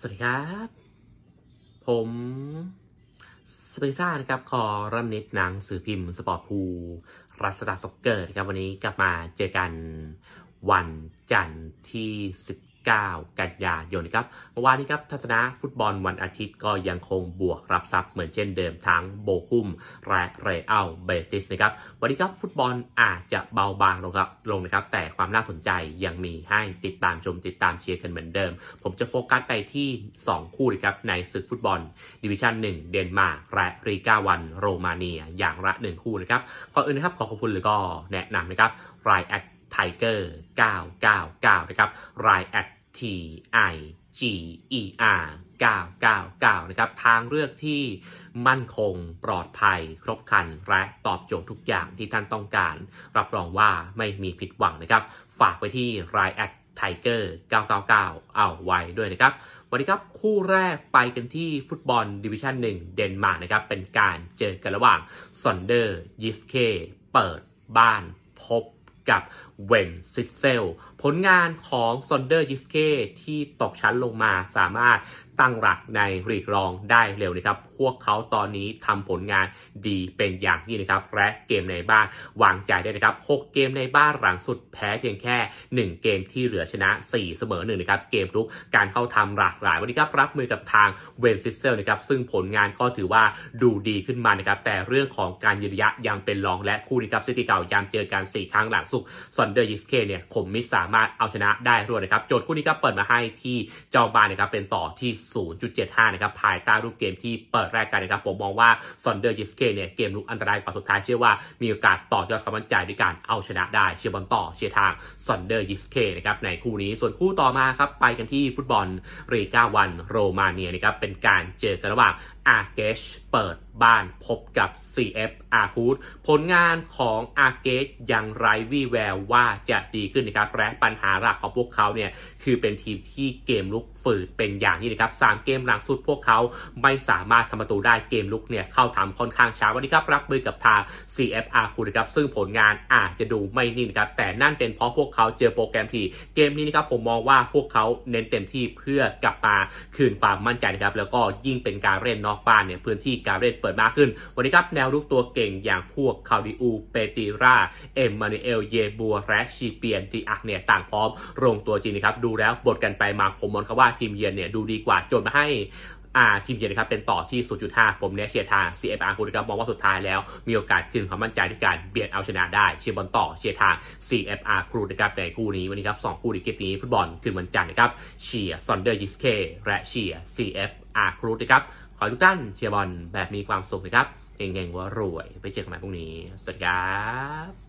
สวัสดีครับ ผมสปิซ่านะครับขอรำนิดหนังสือพิมพ์ สปอร์ตพูรัสตาสกเกอร์ครับ วันนี้กลับมาเจอกันวันจันทร์ที่สิบ9กันยายนครับเมื่อวานนี้ครับทัศนะฟุตบอลวันอาทิตย์ก็ยังคงบวกรับทรัพย์เหมือนเช่นเดิมทั้งโบคุมและเรอัลเบติสนะครับวันนี้ครับฟุตบอลอาจจะเบาบางลงครับลงนะครับแต่ความน่าสนใจยังมีให้ติดตามชม ติดตามเชียร์กันเหมือนเดิม ผมจะโฟกัสไปที่ 2 คู่นะครับในศึกฟุตบอลดิวิชั่น1เดนมาร์กและรีกาวันโรมาเนีย อย่างละหนึ่งคู่นะครับก่อนอื่นนะครับขอขอบคุณหรือก็แนะนำนะครับรายแอดไทเกอร์999นะครับรายแอด T I G E R 999นะครับทางเลือกที่มั่นคงปลอดภัยครบครันและตอบโจทย์ทุกอย่างที่ท่านต้องการรับรองว่าไม่มีผิดหวังนะครับฝากไว้ที่ r i แอคไทเกอร์999 เอาไว้ด้วยนะครับวันนี้ครับ คู่แรกไปกันที่ฟุตบอลดิวิชั่น1เดนมาร์กนะครับเป็นการเจอกันระหว่างซอนเดอร์ยิสเคเปิดบ้านพบกับเวนซิเซล ผลงานของซอนเดอร์ยิสเก้ที่ตกชั้นลงมาสามารถตั้งหลักในรีกรองได้เร็วนะครับพวกเขาตอนนี้ทำผลงานดีเป็นอย่างยิ่งนะครับ และเกมในบ้านวางใจได้นะครับ 6 เกมในบ้านหลังสุดแพ้เพียงแค่ 1 เกมที่เหลือชนะ 4 เสมอ1นะครับ เกมรุกการเข้าทำหลากหลาย วันนี้ครับ รับมือกับทางเวนซิเซลนะครับซึ่งผลงานก็ถือว่าดูดีขึ้นมานะครับแต่เรื่องของการยืนระยะยังเป็นรองและคู่นี้ครับซิตี้เก่ายามเจอกัน4ครั้งหลังสุดุกซอนเดอร์ยิสเคเนี่ยคมมิสสามารถเอาชนะได้รวดนะครับโจทย์คู่นี้ก็เปิดมาให้ที่เจอบานนะครับเป็นต่อที่ 0.75นะครับภายใต้รูปเกมที่เปิดแรกกันนะครับผมมองว่าซอนเดอร์ยิสเคเนี่ยเกมลุกอันตรายกว่าสุดท้ายเชื่อว่ามีโอกาสต่อยอดความมั่นใจด้วยการเอาชนะได้ เชียร์บอลต่อเชียร์ทางซอนเดอร์ยิสเคนะครับในคู่นี้ส่วนคู่ต่อมาครับไปกันที่ฟุตบอลรีกาวันโรมาเนียนะครับเป็นการเจอกันระหว่างอาร์เกชเปิดบ้านพบกับ CF อาร์คูดผลงานของอาร์เกชยังไร้วี่แววว่าจะดีขึ้นนะครับและปัญหาหลักของพวกเขาเนี่ย คือเป็นทีมที่เกมลุกฝืดเป็นอย่างนี้นะครับสามเกมหลังสุดพวกเขาไม่สามารถทำประตูได้เกมลุกเนี่ยเข้าทำค่อนข้างช้าวันนี้ครับ รับมือกับทาง CF อาร์คูดนะครับ ซึ่งผลงานอาจจะดูไม่นิ่งครับแต่นั่นเป็นเพราะพวกเขาเจอโปรแกรมที่เกมนี้นะครับผมมองว่าพวกเขาเน้นเต็มที่เพื่อกลับมาคืนความมั่นใจนะครับแล้วก็ยิ่งเป็นการเล่นเนาะอกบ้านเนี่ยพื้นที่การเล่นเปิดมากขึ้น วันนี้ครับ แนวรุกตัวเก่งอย่างพวก คาดิอู เปติราเอ็มมานิเอล เยบัว และชีเปียนทีอักเนี่ยต่างพร้อมลงตัวจริงนะครับ ดูแล้วบทกันไปมาผมมองครับว่าทีมเยือนเนี่ยดูดีกว่าจนมาให้าทีมเยือนนะครับเป็นต่อที่ 0.5 ผมเนี่ยเชียร์ทาง CFR คุณครับมองว่าสุดท้ายแล้ว มีโอกาสขึ้นความมั่นใจในการเบียดเอาชนะได้เชียร์บอลต่อเชียร์ทาง CFR ครูนะครับในคู่นี้วันนี้ครับสองคู่ในคลิปนี้ฟุตบอลคืนวันจันทร์นะครับเชียร์ซอนเดอร์ยิสเคและเชียร์ CFR ครูนะครับขอทุกท่านเชียร์บอลแบบมีความสุขนะครับเก่งๆว่ารวยไปเจอกันใหม่พรุ่งนี้ สวัสดีครับ